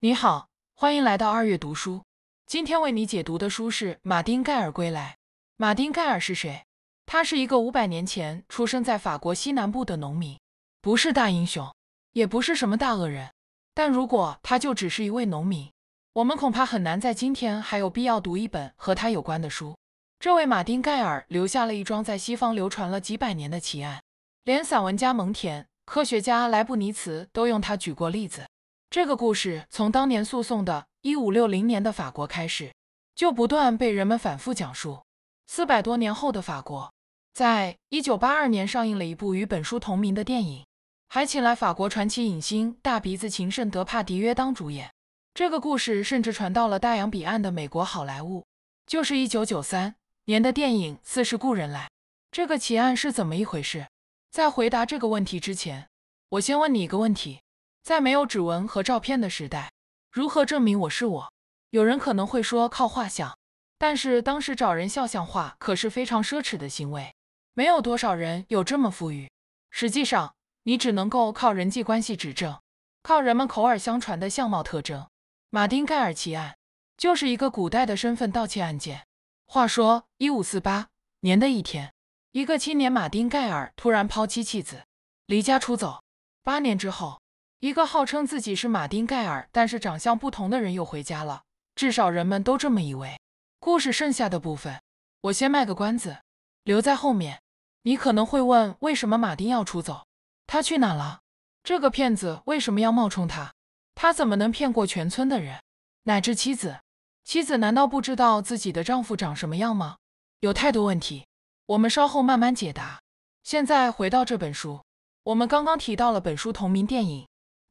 你好，欢迎来到二月读书。今天为你解读的书是《马丁盖尔归来》。马丁盖尔是谁？他是一个五百年前出生在法国西南部的农民，不是大英雄，也不是什么大恶人。但如果他就只是一位农民，我们恐怕很难在今天还有必要读一本和他有关的书。这位马丁盖尔留下了一桩在西方流传了几百年的奇案，连散文家蒙田、科学家莱布尼茨都用他举过例子。这个故事从当年诉讼的1560年的法国开始，就不断被人们反复讲述。四百多年后的法国，在1982年上映了一部与本书同名的电影，还请来法国传奇影星大鼻子情圣德帕迪约当主演。这个故事甚至传到了大洋彼岸的美国好莱坞，就是1993年的电影《似是故人来》。这个奇案是怎么一回事？在回答这个问题之前，我先问你一个问题。在没有指纹和照片的时代，如何证明我是我？有人可能会说靠画像，但是当时找人肖像画可是非常奢侈的行为，没有多少人有这么富裕。实际上，你只能够靠人际关系指证，靠人们口耳相传的相貌特征。马丁盖尔奇案就是一个古代的身份盗窃案件。话说，一五四八年的一天，一个青年马丁盖尔突然抛妻弃子，离家出走。八年之后。一个号称自己是马丁盖尔，但是长相不同的人又回家了，至少人们都这么以为。故事剩下的部分，我先卖个关子，留在后面。你可能会问，为什么马丁要出走？他去哪了？这个骗子为什么要冒充他？他怎么能骗过全村的人，乃至妻子？妻子难道不知道自己的丈夫长什么样吗？有太多问题，我们稍后慢慢解答。现在回到这本书，我们刚刚提到了本书同名电影。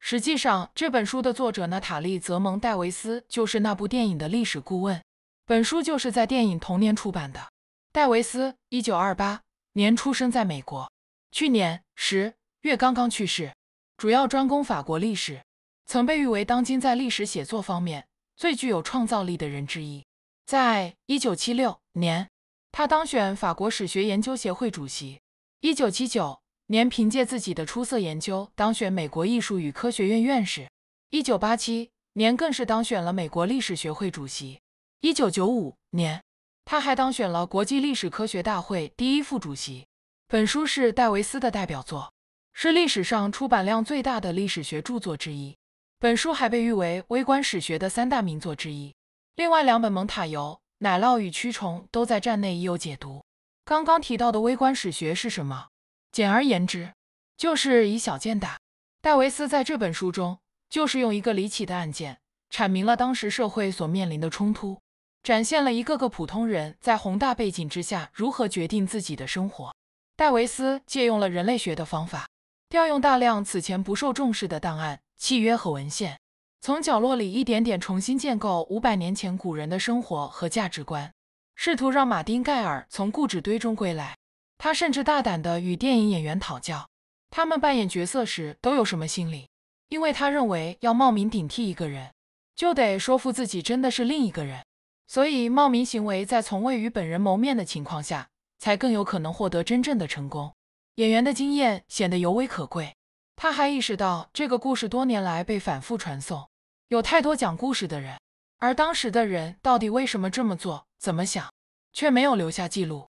实际上，这本书的作者娜塔莉·泽蒙·戴维斯就是那部电影的历史顾问。本书就是在电影同年出版的。戴维斯一九二八年出生在美国，去年十月刚刚去世。主要专攻法国历史，曾被誉为当今在历史写作方面最具有创造力的人之一。在一九七六年，他当选法国史学研究协会主席。一九七九。年凭借自己的出色研究当选美国艺术与科学院院士，一九八七年更是当选了美国历史学会主席。一九九五年，他还当选了国际历史科学大会第一副主席。本书是戴维斯的代表作，是历史上出版量最大的历史学著作之一。本书还被誉为微观史学的三大名作之一，另外两本《蒙塔尤》《奶酪与蛆虫》都在站内已有解读。刚刚提到的微观史学是什么？简而言之，就是以小见大。戴维斯在这本书中，就是用一个离奇的案件，阐明了当时社会所面临的冲突，展现了一个个普通人在宏大背景之下如何决定自己的生活。戴维斯借用了人类学的方法，调用大量此前不受重视的档案、契约和文献，从角落里一点点重新建构五百年前古人的生活和价值观，试图让马丁·盖尔从故纸堆中归来。他甚至大胆的与电影演员讨教，他们扮演角色时都有什么心理？因为他认为要冒名顶替一个人，就得说服自己真的是另一个人，所以冒名行为在从未与本人谋面的情况下，才更有可能获得真正的成功。演员的经验显得尤为可贵。他还意识到这个故事多年来被反复传颂，有太多讲故事的人，而当时的人到底为什么这么做，怎么想，却没有留下记录。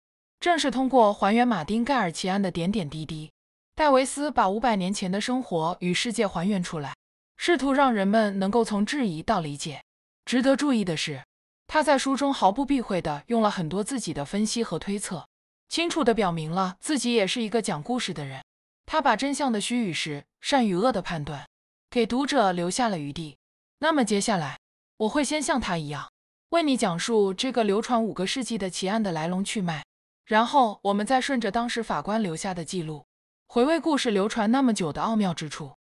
正是通过还原马丁盖尔奇案的点点滴滴，戴维斯把五百年前的生活与世界还原出来，试图让人们能够从质疑到理解。值得注意的是，他在书中毫不避讳的用了很多自己的分析和推测，清楚的表明了自己也是一个讲故事的人。他把真相的虚与实、善与恶的判断，给读者留下了余地。那么接下来，我会先像他一样，为你讲述这个流传五个世纪的奇案的来龙去脉。然后我们再顺着当时法官留下的记录，回味故事流传那么久的奥妙之处。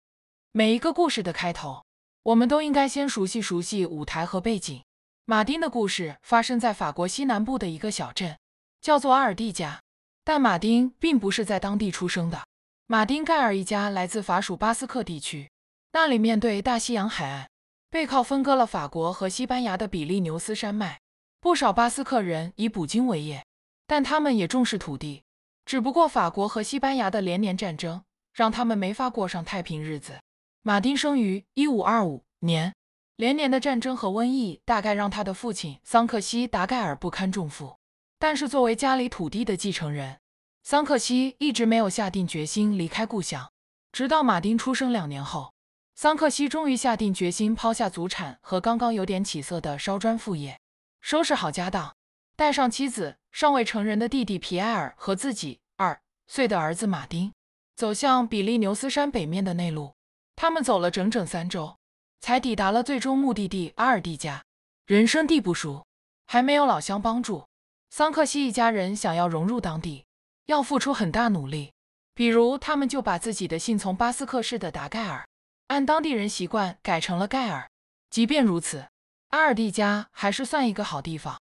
每一个故事的开头，我们都应该先熟悉熟悉舞台和背景。马丁的故事发生在法国西南部的一个小镇，叫做阿尔蒂加，但马丁并不是在当地出生的。马丁盖尔一家来自法属巴斯克地区，那里面对大西洋海岸，背靠分割了法国和西班牙的比利牛斯山脉，不少巴斯克人以捕鲸为业。但他们也重视土地，只不过法国和西班牙的连年战争让他们没法过上太平日子。马丁生于一五二五年，连年的战争和瘟疫大概让他的父亲桑克西达盖尔不堪重负。但是作为家里土地的继承人，桑克西一直没有下定决心离开故乡。直到马丁出生两年后，桑克西终于下定决心抛下祖产和刚刚有点起色的烧砖副业，收拾好家当。带上妻子、尚未成人的弟弟皮埃尔和自己二岁的儿子马丁，走向比利牛斯山北面的内陆。他们走了整整三周，才抵达了最终目的地阿尔蒂加。人生地不熟，还没有老乡帮助，桑克西一家人想要融入当地，要付出很大努力。比如，他们就把自己的姓从巴斯克式的达盖尔，按当地人习惯改成了盖尔。即便如此，阿尔蒂加还是算一个好地方。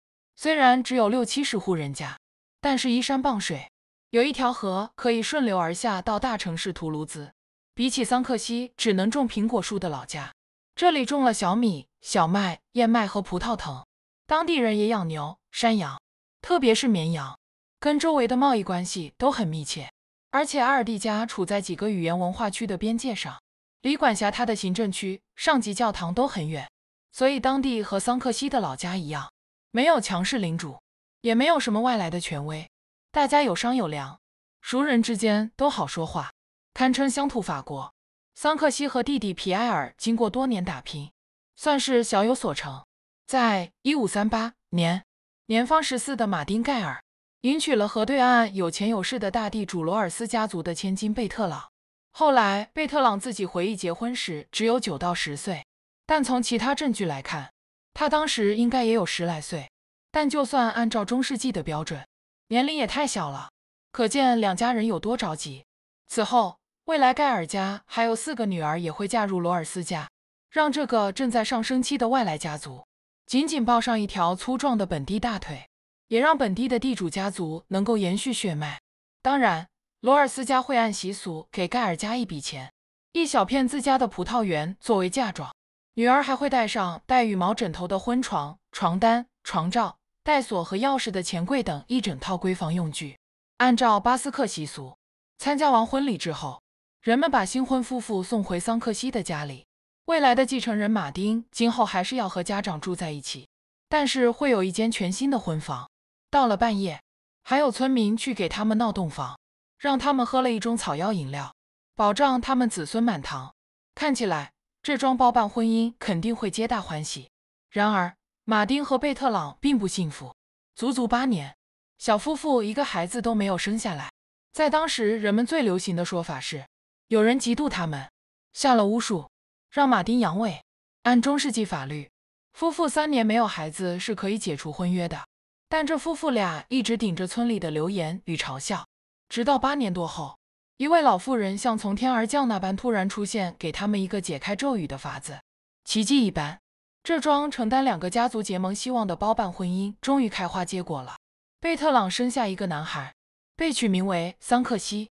虽然只有六七十户人家，但是依山傍水，有一条河可以顺流而下到大城市图卢兹。比起桑克西只能种苹果树的老家，这里种了小米、小麦、燕麦和葡萄藤。当地人也养牛、山羊，特别是绵羊，跟周围的贸易关系都很密切。而且阿尔蒂家处在几个语言文化区的边界上，离管辖他的行政区、上级教堂都很远，所以当地和桑克西的老家一样。没有强势领主，也没有什么外来的权威，大家有商有量，熟人之间都好说话，堪称乡土法国。桑克西和弟弟皮埃尔经过多年打拼，算是小有所成。在一五三八年，年方十四的马丁盖尔迎娶了河对岸有钱有势的大地主罗尔斯家族的千金贝特朗。后来，贝特朗自己回忆结婚时只有九到十岁，但从其他证据来看。他当时应该也有十来岁，但就算按照中世纪的标准，年龄也太小了。可见两家人有多着急。此后，未来盖尔家还有四个女儿也会嫁入罗尔斯家，让这个正在上升期的外来家族紧紧抱上一条粗壮的本地大腿，也让本地的地主家族能够延续血脉。当然，罗尔斯家会按习俗给盖尔家一笔钱，一小片自家的葡萄园作为嫁妆。女儿还会带上带羽毛枕头的婚床、床单、床罩、带锁和钥匙的钱柜等一整套闺房用具。按照巴斯克习俗，参加完婚礼之后，人们把新婚夫妇送回桑克西的家里。未来的继承人马丁今后还是要和家长住在一起，但是会有一间全新的婚房。到了半夜，还有村民去给他们闹洞房，让他们喝了一种草药饮料，保障他们子孙满堂。看起来。这桩包办婚姻肯定会皆大欢喜，然而马丁和贝特朗并不幸福，足足八年，小夫妇一个孩子都没有生下来。在当时，人们最流行的说法是，有人嫉妒他们，下了巫术，让马丁阳痿。按中世纪法律，夫妇三年没有孩子是可以解除婚约的，但这夫妇俩一直顶着村里的流言与嘲笑，直到八年多后。一位老妇人像从天而降那般突然出现，给他们一个解开咒语的法子，奇迹一般，这桩承担两个家族结盟希望的包办婚姻终于开花结果了。贝特朗生下一个男孩，被取名为桑克西。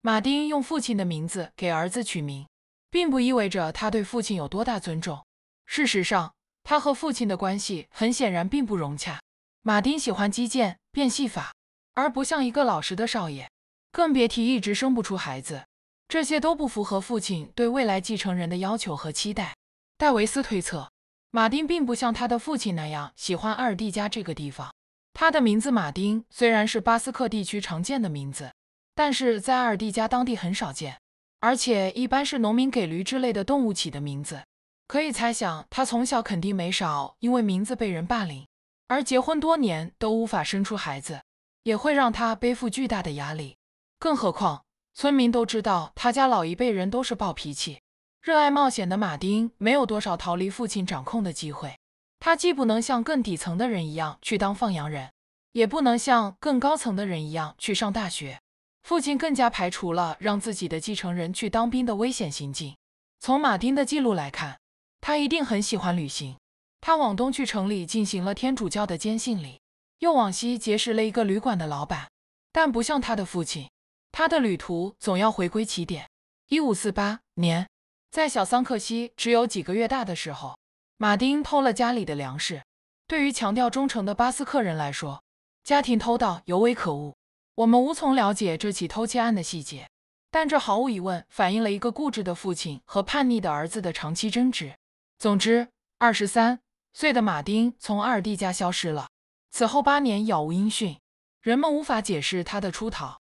马丁用父亲的名字给儿子取名，并不意味着他对父亲有多大尊重。事实上，他和父亲的关系很显然并不融洽。马丁喜欢击剑、变戏法，而不像一个老实的少爷。更别提一直生不出孩子，这些都不符合父亲对未来继承人的要求和期待。戴维斯推测，马丁并不像他的父亲那样喜欢阿尔蒂加这个地方。他的名字马丁虽然是巴斯克地区常见的名字，但是在阿尔蒂加当地很少见，而且一般是农民给驴之类的动物起的名字。可以猜想，他从小肯定没少因为名字被人霸凌，而结婚多年都无法生出孩子，也会让他背负巨大的压力。更何况，村民都知道他家老一辈人都是暴脾气，热爱冒险的马丁没有多少逃离父亲掌控的机会。他既不能像更底层的人一样去当放羊人，也不能像更高层的人一样去上大学。父亲更加排除了让自己的继承人去当兵的危险行径。从马丁的记录来看，他一定很喜欢旅行。他往东去城里进行了天主教的坚信礼，又往西结识了一个旅馆的老板，但不像他的父亲。他的旅途总要回归起点。一五四八年，在小桑克西只有几个月大的时候，马丁偷了家里的粮食。对于强调忠诚的巴斯克人来说，家庭偷盗尤为可恶。我们无从了解这起偷窃案的细节，但这毫无疑问反映了一个固执的父亲和叛逆的儿子的长期争执。总之，二十三岁的马丁从二弟家消失了，此后八年杳无音讯。人们无法解释他的出逃。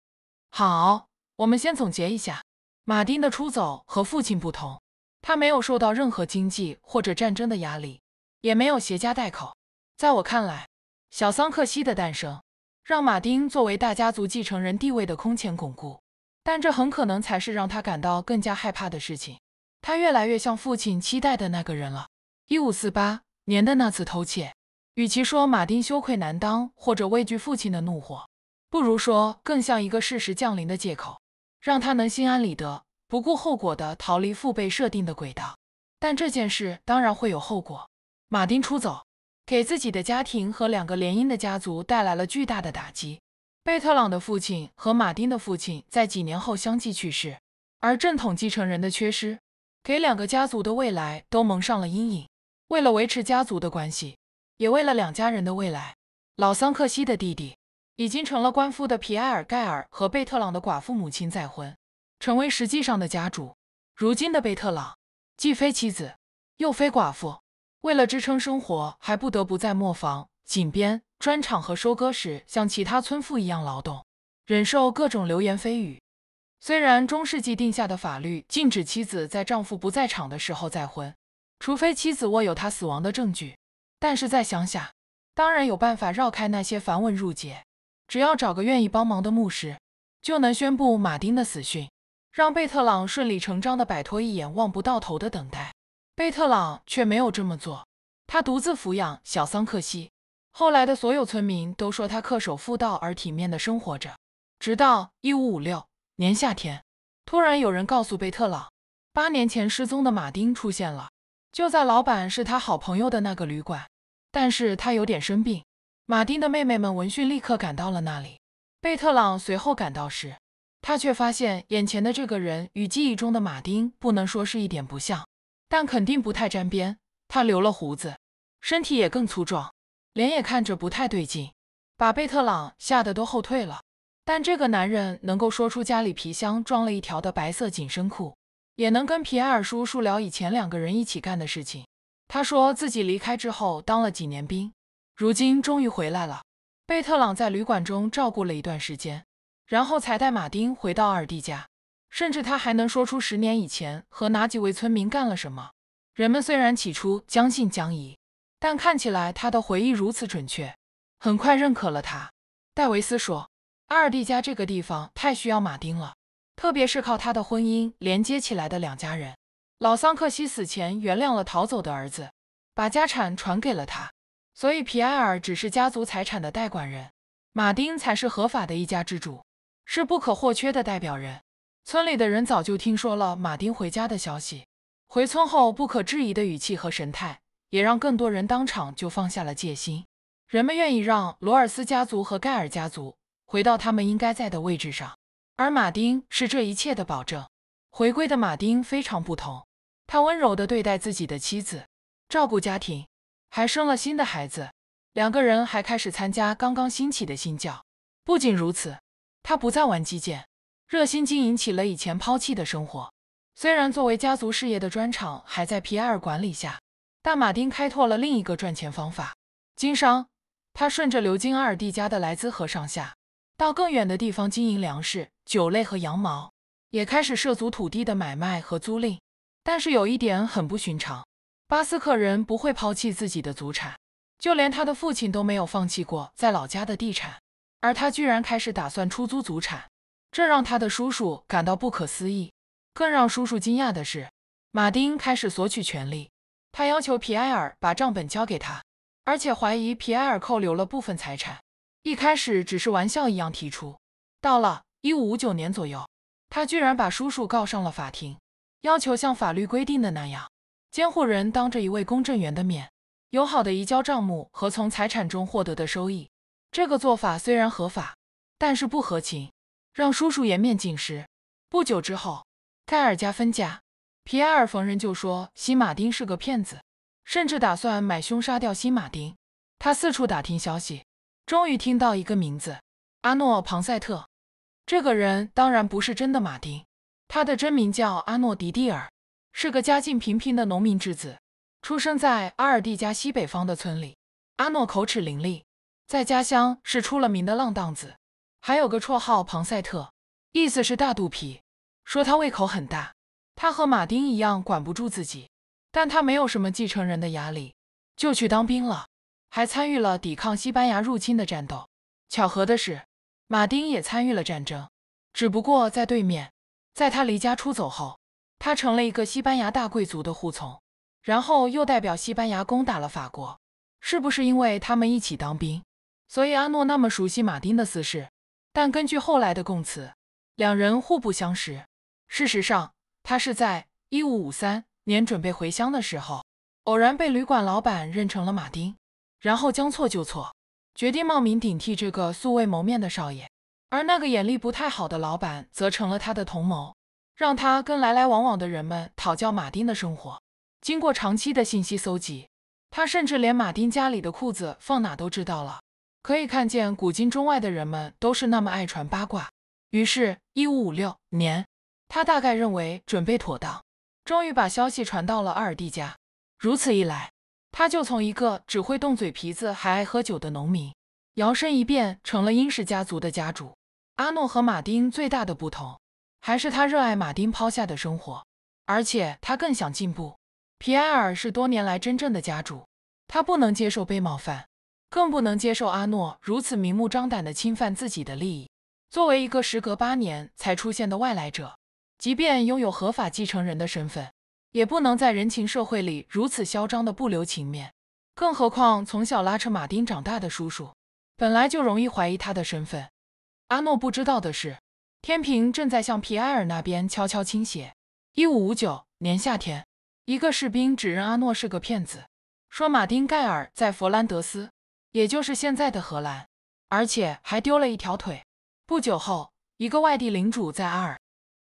好，我们先总结一下，马丁的出走和父亲不同，他没有受到任何经济或者战争的压力，也没有携家带口。在我看来，小桑克西的诞生让马丁作为大家族继承人地位的空前巩固，但这很可能才是让他感到更加害怕的事情。他越来越像父亲期待的那个人了。一五四八年的那次偷窃，与其说马丁羞愧难当，或者畏惧父亲的怒火。不如说，更像一个事实降临的借口，让他能心安理得、不顾后果地逃离父辈设定的轨道。但这件事当然会有后果。马丁出走，给自己的家庭和两个联姻的家族带来了巨大的打击。贝特朗的父亲和马丁的父亲在几年后相继去世，而正统继承人的缺失，给两个家族的未来都蒙上了阴影。为了维持家族的关系，也为了两家人的未来，老桑克西的弟弟。已经成了官夫的皮埃尔盖尔和贝特朗的寡妇母亲再婚，成为实际上的家主。如今的贝特朗既非妻子，又非寡妇，为了支撑生活，还不得不在磨坊、井边、砖厂和收割时像其他村妇一样劳动，忍受各种流言蜚语。虽然中世纪定下的法律禁止妻子在丈夫不在场的时候再婚，除非妻子握有他死亡的证据，但是在乡下，当然有办法绕开那些繁文缛节。只要找个愿意帮忙的牧师，就能宣布马丁的死讯，让贝特朗顺理成章地摆脱一眼望不到头的等待。贝特朗却没有这么做，他独自抚养小桑克西。后来的所有村民都说他恪守妇道而体面地生活着。直到一五五六年夏天，突然有人告诉贝特朗，八年前失踪的马丁出现了，就在老板是他好朋友的那个旅馆，但是他有点生病。马丁的妹妹们闻讯立刻赶到了那里。贝特朗随后赶到时，他却发现眼前的这个人与记忆中的马丁不能说是一点不像，但肯定不太沾边。他留了胡子，身体也更粗壮，脸也看着不太对劲，把贝特朗吓得都后退了。但这个男人能够说出家里皮箱装了一条的白色紧身裤，也能跟皮埃尔叔叔聊以前两个人一起干的事情。他说自己离开之后当了几年兵。如今终于回来了。贝特朗在旅馆中照顾了一段时间，然后才带马丁回到阿尔蒂家。甚至他还能说出十年以前和哪几位村民干了什么。人们虽然起初将信将疑，但看起来他的回忆如此准确，很快认可了他。戴维斯说：“阿尔蒂家这个地方太需要马丁了，特别是靠他的婚姻连接起来的两家人。老桑克西死前原谅了逃走的儿子，把家产传给了他。”所以皮埃尔只是家族财产的代管人，马丁才是合法的一家之主，是不可或缺的代表人。村里的人早就听说了马丁回家的消息，回村后不可置疑的语气和神态，也让更多人当场就放下了戒心。人们愿意让罗尔斯家族和盖尔家族回到他们应该在的位置上，而马丁是这一切的保证。回归的马丁非常不同，他温柔地对待自己的妻子，照顾家庭。还生了新的孩子，两个人还开始参加刚刚兴起的新教。不仅如此，他不再玩击剑，热心经营起了以前抛弃的生活。虽然作为家族事业的砖厂还在皮埃尔管理下，但马丁开拓了另一个赚钱方法——经商。他顺着流经阿尔蒂家的莱兹河上下到更远的地方经营粮食、酒类和羊毛，也开始涉足土地的买卖和租赁。但是有一点很不寻常。巴斯克人不会抛弃自己的祖产，就连他的父亲都没有放弃过在老家的地产，而他居然开始打算出租祖产，这让他的叔叔感到不可思议。更让叔叔惊讶的是，马丁开始索取权利，他要求皮埃尔把账本交给他，而且怀疑皮埃尔扣留了部分财产。一开始只是玩笑一样提出，到了一五五九年左右，他居然把叔叔告上了法庭，要求像法律规定的那样。监护人当着一位公证员的面，友好的移交账目和从财产中获得的收益。这个做法虽然合法，但是不合情，让叔叔颜面尽失。不久之后，盖尔家分家，皮埃尔逢人就说新马丁是个骗子，甚至打算买凶杀掉新马丁。他四处打听消息，终于听到一个名字：阿诺·庞塞特。这个人当然不是真的马丁，他的真名叫阿诺·迪蒂尔。是个家境平平的农民之子，出生在阿尔蒂加西北方的村里。阿诺口齿伶俐，在家乡是出了名的浪荡子，还有个绰号庞塞特，意思是大肚皮，说他胃口很大。他和马丁一样管不住自己，但他没有什么继承人的压力，就去当兵了，还参与了抵抗西班牙入侵的战斗。巧合的是，马丁也参与了战争，只不过在对面。在他离家出走后。他成了一个西班牙大贵族的护从，然后又代表西班牙攻打了法国。是不是因为他们一起当兵，所以阿诺那么熟悉马丁的私事？但根据后来的供词，两人互不相识。事实上，他是在1553年准备回乡的时候，偶然被旅馆老板认成了马丁，然后将错就错，决定冒名顶替这个素未谋面的少爷。而那个眼力不太好的老板，则成了他的同谋。让他跟来来往往的人们讨教马丁的生活。经过长期的信息搜集，他甚至连马丁家里的裤子放哪都知道了。可以看见古今中外的人们都是那么爱传八卦。于是，一五五六年，他大概认为准备妥当，终于把消息传到了阿尔蒂家。如此一来，他就从一个只会动嘴皮子还爱喝酒的农民，摇身一变成了英氏家族的家主。阿诺和马丁最大的不同。还是他热爱马丁抛下的生活，而且他更想进步。皮埃尔是多年来真正的家主，他不能接受被冒犯，更不能接受阿诺如此明目张胆的侵犯自己的利益。作为一个时隔八年才出现的外来者，即便拥有合法继承人的身份，也不能在人情社会里如此嚣张的不留情面。更何况从小拉扯马丁长大的叔叔，本来就容易怀疑他的身份。阿诺不知道的是。天平正在向皮埃尔那边悄悄倾斜。一五五九年夏天，一个士兵指认阿诺是个骗子，说马丁盖尔在佛兰德斯，也就是现在的荷兰，而且还丢了一条腿。不久后，一个外地领主在阿尔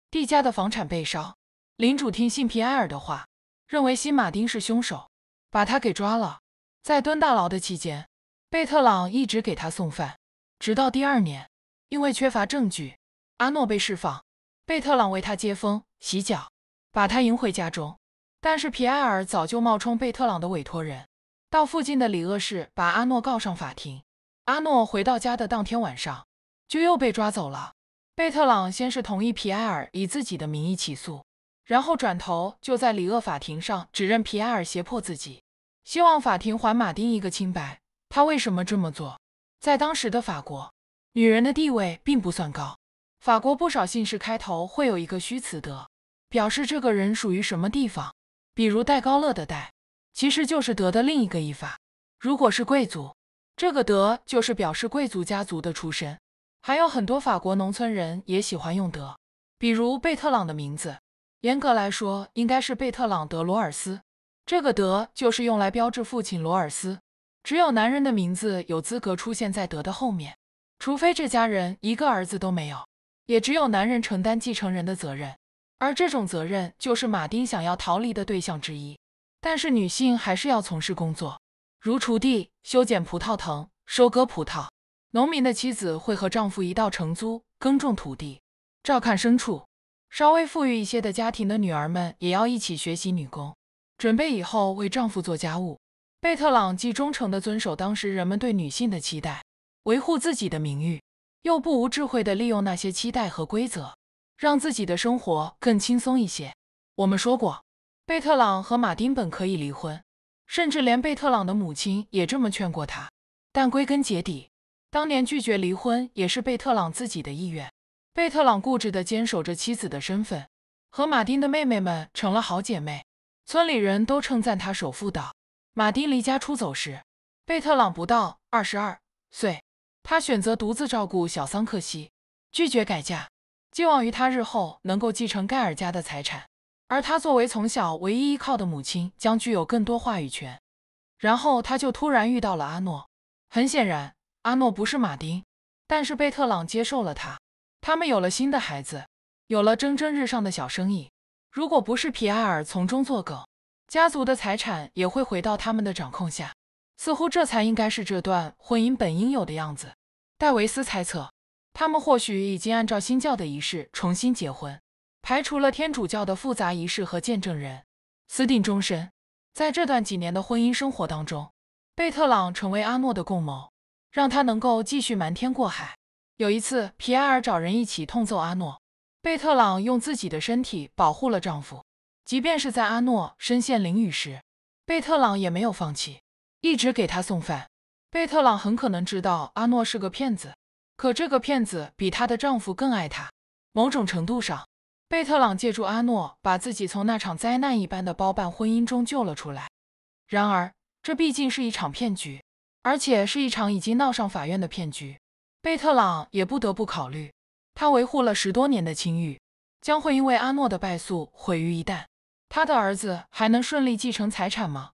蒂家的房产被烧，领主听信皮埃尔的话，认为新马丁是凶手，把他给抓了。在蹲大牢的期间，贝特朗一直给他送饭，直到第二年，因为缺乏证据。阿诺被释放，贝特朗为他接风洗脚，把他迎回家中。但是皮埃尔早就冒充贝特朗的委托人，到附近的里厄市把阿诺告上法庭。阿诺回到家的当天晚上，就又被抓走了。贝特朗先是同意皮埃尔以自己的名义起诉，然后转头就在里厄法庭上指认皮埃尔胁迫自己，希望法庭还马丁一个清白。他为什么这么做？在当时的法国，女人的地位并不算高。法国不少姓氏开头会有一个虚词“德”，表示这个人属于什么地方。比如戴高乐的“戴”，其实就是“德”的另一个译法。如果是贵族，这个“德”就是表示贵族家族的出身。还有很多法国农村人也喜欢用“德”，比如贝特朗的名字，严格来说应该是贝特朗·德罗尔斯，这个“德”就是用来标志父亲罗尔斯。只有男人的名字有资格出现在“德”的后面，除非这家人一个儿子都没有。也只有男人承担继承人的责任，而这种责任就是马丁想要逃离的对象之一。但是女性还是要从事工作，如锄地、修剪葡萄藤、收割葡萄。农民的妻子会和丈夫一道承租、耕种土地，照看牲畜。稍微富裕一些的家庭的女儿们也要一起学习女工，准备以后为丈夫做家务。贝特朗既忠诚地遵守当时人们对女性的期待，维护自己的名誉。又不无智慧地利用那些期待和规则，让自己的生活更轻松一些。我们说过，贝特朗和马丁本可以离婚，甚至连贝特朗的母亲也这么劝过他。但归根结底，当年拒绝离婚也是贝特朗自己的意愿。贝特朗固执地坚守着妻子的身份，和马丁的妹妹们成了好姐妹。村里人都称赞他守妇道。马丁离家出走时，贝特朗不到二十二岁。他选择独自照顾小桑克西，拒绝改嫁，寄望于他日后能够继承盖尔家的财产，而他作为从小唯一依靠的母亲，将具有更多话语权。然后他就突然遇到了阿诺。很显然，阿诺不是马丁，但是贝特朗接受了他，他们有了新的孩子，有了蒸蒸日上的小生意。如果不是皮埃尔从中作梗，家族的财产也会回到他们的掌控下。似乎这才应该是这段婚姻本应有的样子。戴维斯猜测，他们或许已经按照新教的仪式重新结婚，排除了天主教的复杂仪式和见证人，私定终身。在这段几年的婚姻生活当中，贝特朗成为阿诺的共谋，让他能够继续瞒天过海。有一次，皮埃尔找人一起痛揍阿诺，贝特朗用自己的身体保护了丈夫。即便是在阿诺身陷囹圄时，贝特朗也没有放弃。一直给他送饭，贝特朗很可能知道阿诺是个骗子，可这个骗子比她的丈夫更爱她。某种程度上，贝特朗借助阿诺把自己从那场灾难一般的包办婚姻中救了出来。然而，这毕竟是一场骗局，而且是一场已经闹上法院的骗局。贝特朗也不得不考虑，他维护了十多年的清誉将会因为阿诺的败诉毁于一旦，他的儿子还能顺利继承财产吗？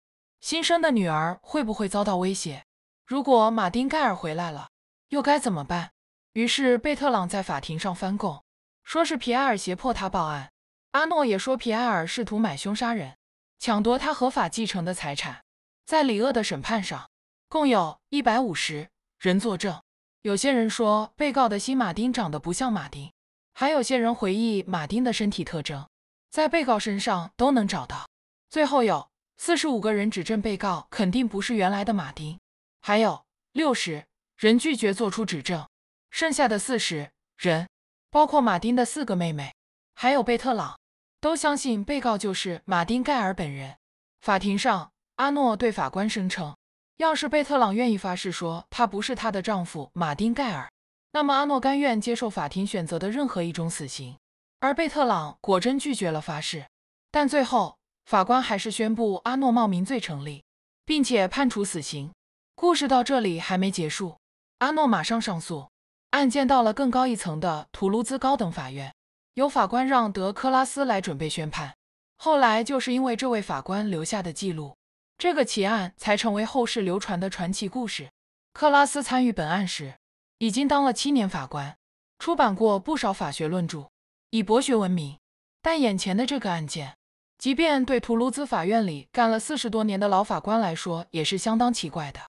新生的女儿会不会遭到威胁？如果马丁盖尔回来了，又该怎么办？于是贝特朗在法庭上翻供，说是皮埃尔胁迫他报案。阿诺也说皮埃尔试图买凶杀人，抢夺他合法继承的财产。在里厄的审判上，共有一百五十人作证，有些人说被告的新马丁长得不像马丁，还有些人回忆马丁的身体特征，在被告身上都能找到。最后有。四十五个人指证被告肯定不是原来的马丁，还有六十人拒绝做出指证，剩下的四十人，包括马丁的四个妹妹，还有贝特朗，都相信被告就是马丁盖尔本人。法庭上，阿诺对法官声称，要是贝特朗愿意发誓说他不是她的丈夫马丁盖尔，那么阿诺甘愿接受法庭选择的任何一种死刑。而贝特朗果真拒绝了发誓，但最后。法官还是宣布阿诺冒名罪成立，并且判处死刑。故事到这里还没结束，阿诺马上上诉，案件到了更高一层的图卢兹高等法院，由法官让德·克拉斯来准备宣判。后来就是因为这位法官留下的记录，这个奇案才成为后世流传的传奇故事。克拉斯参与本案时，已经当了七年法官，出版过不少法学论著，以博学闻名。但眼前的这个案件。即便对图卢兹法院里干了四十多年的老法官来说，也是相当奇怪的。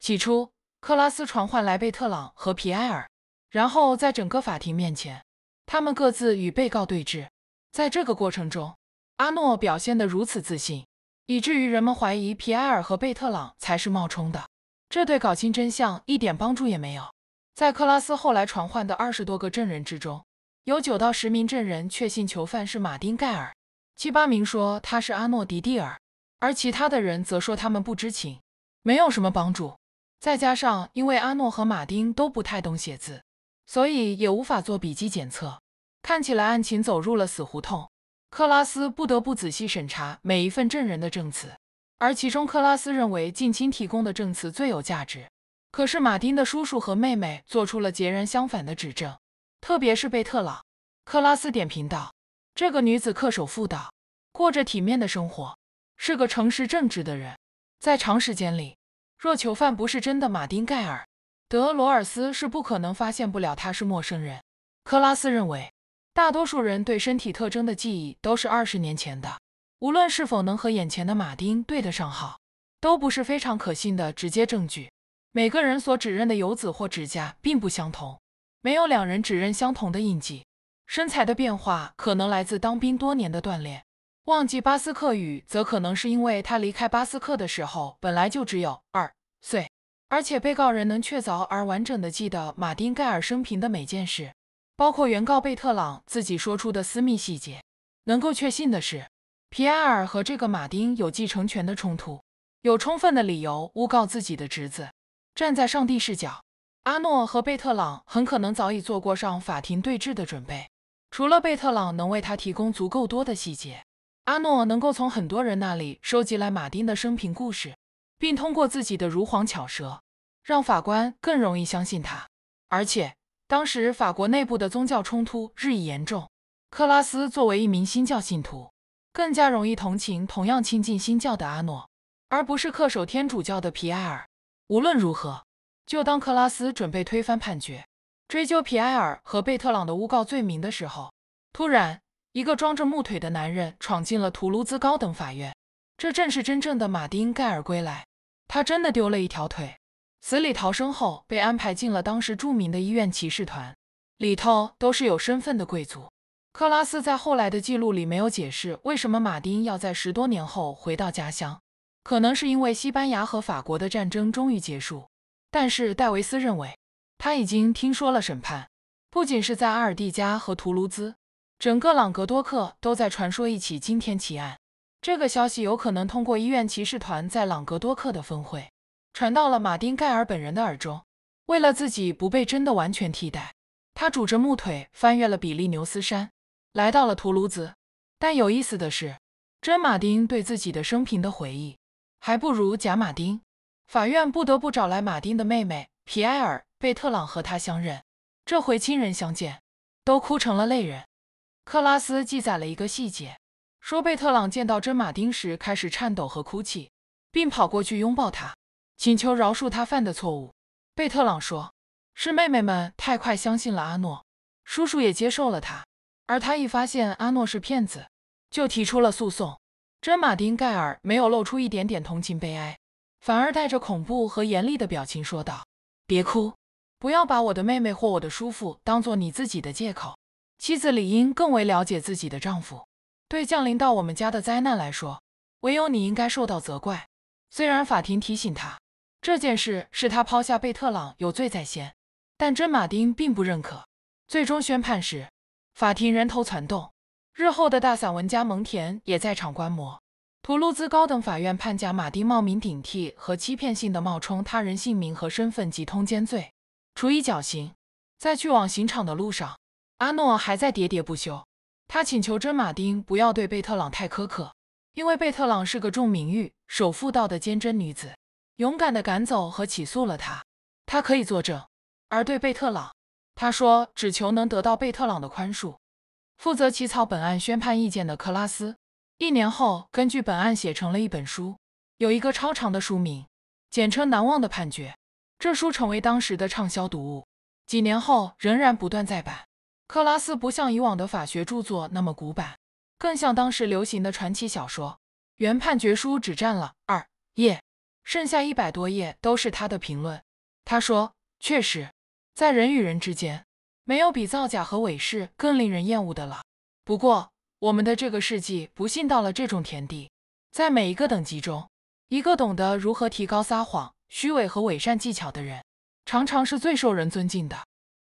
起初，克拉斯传唤莱贝特朗和皮埃尔，然后在整个法庭面前，他们各自与被告对峙。在这个过程中，阿诺表现得如此自信，以至于人们怀疑皮埃尔和贝特朗才是冒充的。这对搞清真相一点帮助也没有。在克拉斯后来传唤的二十多个证人之中，有九到十名证人确信囚犯是马丁盖尔。七八名说他是阿诺迪蒂尔，而其他的人则说他们不知情，没有什么帮助。再加上因为阿诺和马丁都不太懂写字，所以也无法做笔迹检测。看起来案情走入了死胡同，克拉斯不得不仔细审查每一份证人的证词，而其中克拉斯认为近亲提供的证词最有价值。可是马丁的叔叔和妹妹做出了截然相反的指证，特别是贝特朗，克拉斯点评道。这个女子恪守妇道，过着体面的生活，是个诚实正直的人。在长时间里，若囚犯不是真的马丁盖尔，德罗尔斯是不可能发现不了他是陌生人。科拉斯认为，大多数人对身体特征的记忆都是二十年前的，无论是否能和眼前的马丁对得上号，都不是非常可信的直接证据。每个人所指认的游子或指甲并不相同，没有两人指认相同的印记。身材的变化可能来自当兵多年的锻炼，忘记巴斯克语则可能是因为他离开巴斯克的时候本来就只有二岁，而且被告人能确凿而完整的记得马丁盖尔生平的每件事，包括原告贝特朗自己说出的私密细节。能够确信的是，皮埃尔和这个马丁有继承权的冲突，有充分的理由诬告自己的侄子。站在上帝视角，阿诺和贝特朗很可能早已做过上法庭对峙的准备。除了贝特朗能为他提供足够多的细节，阿诺能够从很多人那里收集来马丁的生平故事，并通过自己的如簧巧舌，让法官更容易相信他。而且，当时法国内部的宗教冲突日益严重，克拉斯作为一名新教信徒，更加容易同情同样亲近新教的阿诺，而不是恪守天主教的皮埃尔。无论如何，就当克拉斯准备推翻判决。追究皮埃尔和贝特朗的诬告罪名的时候，突然一个装着木腿的男人闯进了图卢兹高等法院，这正是真正的马丁盖尔归来。他真的丢了一条腿，死里逃生后被安排进了当时著名的医院骑士团，里头都是有身份的贵族。克拉斯在后来的记录里没有解释为什么马丁要在十多年后回到家乡，可能是因为西班牙和法国的战争终于结束。但是戴维斯认为。他已经听说了审判，不仅是在阿尔蒂加和图卢兹，整个朗格多克都在传说一起惊天奇案。这个消息有可能通过医院骑士团在朗格多克的分会，传到了马丁盖尔本人的耳中。为了自己不被真的完全替代，他拄着木腿翻越了比利牛斯山，来到了图卢兹。但有意思的是，真马丁对自己的生平的回忆，还不如假马丁。法院不得不找来马丁的妹妹皮埃尔。贝特朗和他相认，这回亲人相见，都哭成了泪人。克拉斯记载了一个细节，说贝特朗见到真马丁时开始颤抖和哭泣，并跑过去拥抱他，请求饶恕他犯的错误。贝特朗说，是妹妹们太快相信了阿诺，叔叔也接受了他，而他一发现阿诺是骗子，就提出了诉讼。真马丁盖尔没有露出一点点同情悲哀，反而带着恐怖和严厉的表情说道：“别哭。”不要把我的妹妹或我的叔父当做你自己的借口。妻子理应更为了解自己的丈夫。对降临到我们家的灾难来说，唯有你应该受到责怪。虽然法庭提醒他，这件事是他抛下贝特朗有罪在先，但真马丁并不认可。最终宣判时，法庭人头攒动，日后的大散文家蒙田也在场观摩。图卢兹高等法院判假马丁冒名顶替和欺骗性的冒充他人姓名和身份及通奸罪。处以绞刑，在去往刑场的路上，阿诺还在喋喋不休。他请求真马丁不要对贝特朗太苛刻，因为贝特朗是个重名誉、守妇道的坚贞女子，勇敢地赶走和起诉了他。他可以作证。而对贝特朗，他说只求能得到贝特朗的宽恕。负责起草本案宣判意见的克拉斯，一年后根据本案写成了一本书，有一个超长的书名，简称《难忘的判决》。这书成为当时的畅销读物，几年后仍然不断再版。克拉斯不像以往的法学著作那么古板，更像当时流行的传奇小说。原判决书只占了二页，剩下一百多页都是他的评论。他说：“确实，在人与人之间，没有比造假和伪饰更令人厌恶的了。不过，我们的这个世纪不幸到了这种田地，在每一个等级中，一个懂得如何提高撒谎。”虚伪和伪善技巧的人，常常是最受人尊敬的。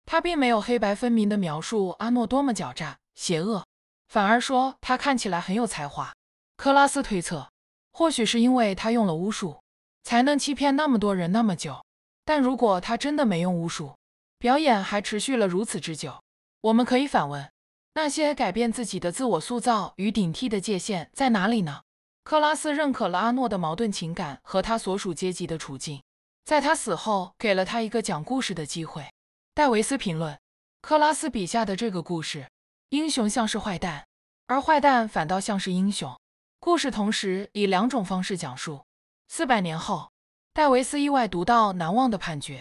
他并没有黑白分明的描述阿诺多么狡诈、邪恶，反而说他看起来很有才华。科拉斯推测，或许是因为他用了巫术，才能欺骗那么多人那么久。但如果他真的没用巫术，表演还持续了如此之久，我们可以反问：那些改变自己的自我塑造与顶替的界限在哪里呢？克拉斯认可了阿诺的矛盾情感和他所属阶级的处境，在他死后给了他一个讲故事的机会。戴维斯评论，克拉斯笔下的这个故事，英雄像是坏蛋，而坏蛋反倒像是英雄。故事同时以两种方式讲述。四百年后，戴维斯意外读到《难忘的判决》，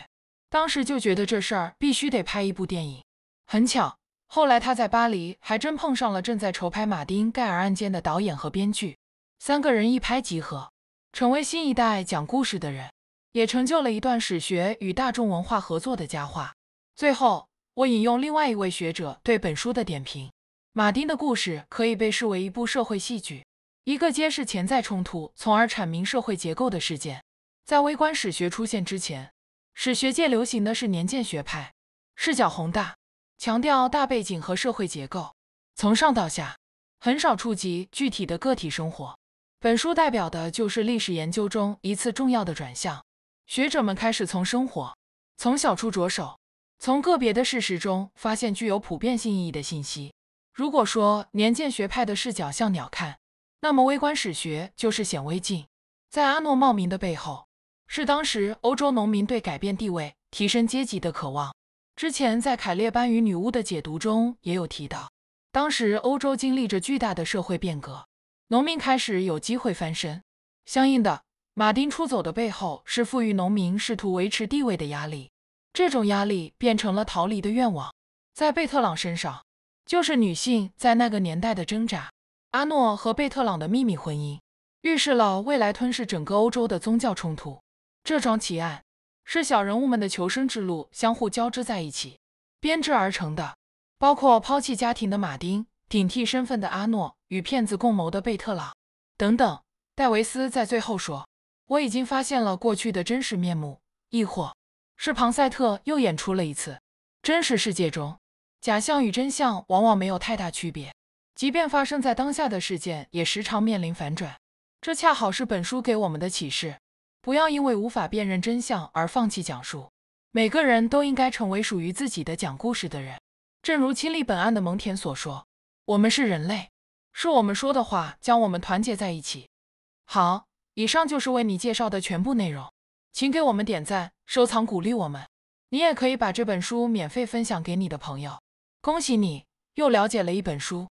当时就觉得这事儿必须得拍一部电影。很巧，后来他在巴黎还真碰上了正在筹拍《马丁·盖尔案件》的导演和编剧。三个人一拍即合，成为新一代讲故事的人，也成就了一段史学与大众文化合作的佳话。最后，我引用另外一位学者对本书的点评：马丁的故事可以被视为一部社会戏剧，一个揭示潜在冲突，从而阐明社会结构的事件。在微观史学出现之前，史学界流行的是年鉴学派，视角宏大，强调大背景和社会结构，从上到下，很少触及具体的个体生活。本书代表的就是历史研究中一次重要的转向，学者们开始从生活、从小处着手，从个别的事实中发现具有普遍性意义的信息。如果说年鉴学派的视角像鸟看，那么微观史学就是显微镜。在阿诺·茂名的背后，是当时欧洲农民对改变地位、提升阶级的渴望。之前在凯列班与女巫的解读中也有提到，当时欧洲经历着巨大的社会变革。农民开始有机会翻身，相应的，马丁出走的背后是富裕农民试图维持地位的压力，这种压力变成了逃离的愿望。在贝特朗身上，就是女性在那个年代的挣扎。阿诺和贝特朗的秘密婚姻预示了未来吞噬整个欧洲的宗教冲突。这桩奇案是小人物们的求生之路相互交织在一起编织而成的，包括抛弃家庭的马丁。顶替身份的阿诺与骗子共谋的贝特朗，等等。戴维斯在最后说：“我已经发现了过去的真实面目。”亦或是庞塞特又演出了一次。真实世界中，假象与真相往往没有太大区别，即便发生在当下的事件，也时常面临反转。这恰好是本书给我们的启示：不要因为无法辨认真相而放弃讲述。每个人都应该成为属于自己的讲故事的人。正如亲历本案的蒙恬所说。我们是人类，是我们说的话将我们团结在一起。好，以上就是为你介绍的全部内容，请给我们点赞、收藏、鼓励我们。你也可以把这本书免费分享给你的朋友。恭喜你，又了解了一本书。